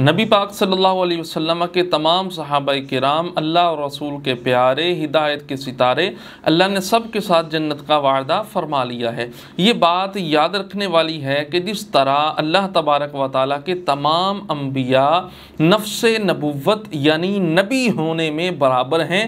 नबी पाक सल्लल्लाहु अलैहि वसल्लम के तमाम सहाबा कराम अल्लाह और रसूल के प्यारे हिदायत के सितारे अल्लाह ने सब के साथ जन्नत का वादा फरमा लिया है ये बात याद रखने वाली है कि जिस तरह अल्लाह तबारक व ताली के तमाम अम्बिया नफ्स नबूवत यानी नबी होने में बराबर हैं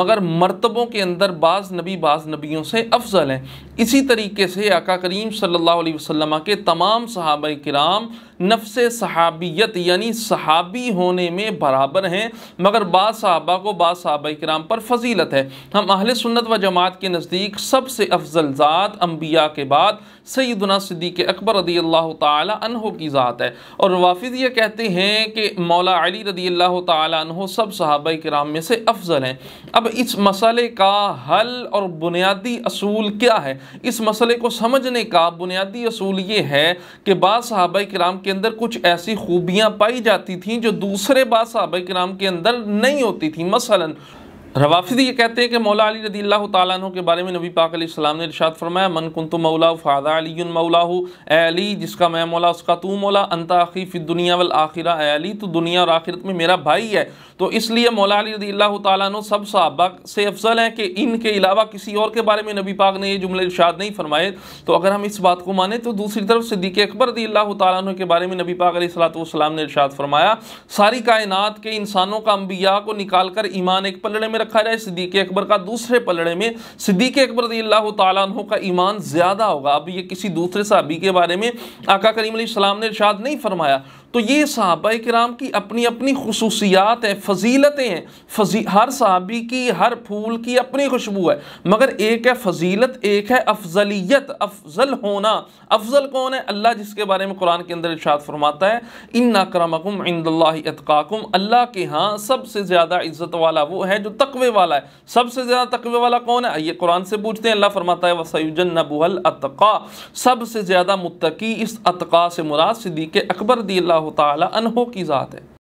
मगर मरतबों के अंदर बाज़ नबी बाज़ नबियों से अफजल हैं इसी तरीके से आका करीम सल्ला वसम के तमाम सहाबा कराम नफ्स सहाबियत यानी सहाबी होने में बराबर हैं मगर बाद साहबा को बाद साहबा कराम पर फजीलत है हम अहल सुन्नत व जमात के नज़दीक सबसे अफजल ज़ात अम्बिया के बाद सैदना सिद्दीक अकबर रदी अल्लाह तहों की ज़ात है और वाफिज ये कहते हैं कि मौला अली रदी अल्लाह तहो सब सहाबा कराम में से अफजल हैं अब इस मसले का हल और बुनियादी असूल क्या है इस मसले को समझने का बुनियादी असूल ये है कि बाद साहबा कराम के के अंदर कुछ ऐसी खूबियाँ पाई जाती थी जो दूसरे बादशाह कराम के अंदर नहीं होती थी मसला रवाफिदी ये कहते हैं कि मौला अली रदी अल्लाह तु के बारे में नबी पाक सलाम ने इरशाद फरमाया मन कुन मौला फ़ादा अली मौला अली जिसका मैं मौला उसका तू मौला अंत आखिर फिर दुनिया वल आखिरा अली तो दुनिया और आखिरत में मेरा भाई है तो इसलिए मौला अली रदी अल्लाह तु सब सहाबा से अफजल हैं कि इनके अलावा किसी और के बारे में नबी पाक ने ये जुमले इर्शाद नहीं फरमाए तो अगर हम इस बात को माने तो दूसरी तरफ सिद्दीक अकबर रदी अल्लाह तु के बारे में नबी पाक सलाम ने इर्शाद फरमाया सारी कायनात के इंसानों का अम्बिया को निकाल कर ईमान एक पलड़े में रखा जाए सिद्दीक अकबर का दूसरे पलड़े में सिद्दीक अकबर रदी अल्लाह तु का ईमान ज़्यादा होगा अब ये किसी दूसरे सहाबी के बारे में आका करीम ने इर्शाद नहीं फरमाया तो ये सहाबा कराम की अपनी अपनी खसूसियात हैं फजीलतें हैं फजी हर सहाबी की हर फूल की अपनी खुशबू है मगर एक है फजीलत एक है अफजलियत अफजल होना अफजल कौन है अल्लाह जिसके बारे में कुरान के अंदर इर्शाद फरमाता है इन नाकरमकुम इंदल्लातकाकुम अल्लाह के यहाँ सबसे ज़्यादा इज़्ज़त वाला वो है जो तकवे वाला है सबसे ज़्यादा तकवे वाला कौन है ये कुरान से पूछते हैं अल्लाह फरमाता है वसयुजन नबूहल अतका सबसे ज़्यादा मुतकी इस अतका से मुराद सिद्दीक अकबर दी अल्लाह ताली की ज़ात है